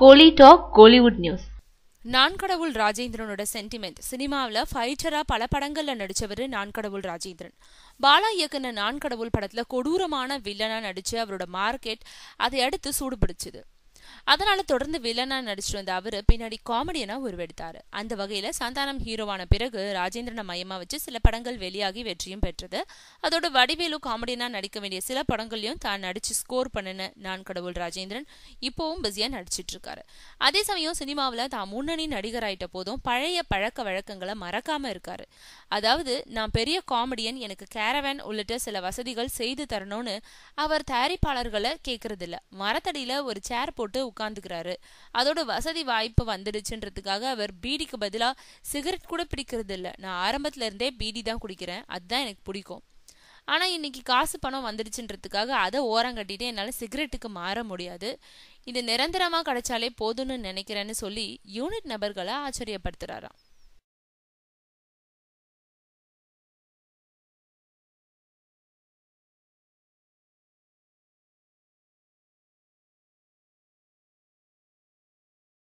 கோலி talk Kollywood news நான் கடவுள் ராஜேந்திரனோட sentiment சினிமாவில் ஃபைட்டராக பல படங்களில் நடித்தவர் நான்கடவுள் ராஜேந்திரன் பாலா இயக்குன நான் கடவுள் படத்தில் கொடூரமான வில்லனாக நடித்து அவரோட மார்க்கெட் அதை அடுத்து சூடுபிடிச்சது அதனால தொடர்ந்து வில்லனா நடிச்சிட்டு வந்த அவர் பின்னாடி காமெடியனா உருவெடுத்தாரு அந்த வகையில சந்தானம் ஹீரோவான பிறகு ராஜேந்திரனை மையமா வச்சு சில படங்கள் வெளியாகி வெற்றியும் பெற்றது அதோட வடிவேலு காமெடியனா நடிக்க வேண்டிய சில படங்கள்லயும் தான் நடிச்சு ஸ்கோர் பண்ணின நான் கடவுள் ராஜேந்திரன் இப்போவும் பிஸியா நடிச்சிட்டு இருக்காரு அதே சமயம் சினிமாவில் தான் முன்னணி நடிகராயிட்ட போதும் பழைய பழக்க வழக்கங்களை மறக்காம இருக்காரு அதாவது நான் பெரிய காமெடியன் எனக்கு கேரவேன் உள்ளிட்ட சில வசதிகள் செய்து தரணும்னு அவர் தயாரிப்பாளர்களை கேட்கறதில்ல மரத்தடியில ஒரு சேர் போட்டு உட்காந்துக்கிறாரு அதோட வசதி வாய்ப்பு வந்துடுச்சுன்றதுக்காக அவர் பீடிக்கு பதிலாக சிகரெட் கூட பிடிக்கிறது இல்லை நான் ஆரம்பத்துல இருந்தே பீடி தான் குடிக்கிறேன் அதுதான் எனக்கு பிடிக்கும் ஆனால் இன்னைக்கு காசு பணம் வந்துடுச்சுன்றதுக்காக அதை ஓரங்கட்டிட்டு என்னால் சிகரெட்டுக்கு மாற முடியாது இது நிரந்தரமாக கிடைச்சாலே போதும்னு நினைக்கிறேன்னு சொல்லி யூனிட் நபர்களை ஆச்சரியப்படுத்துறாராம்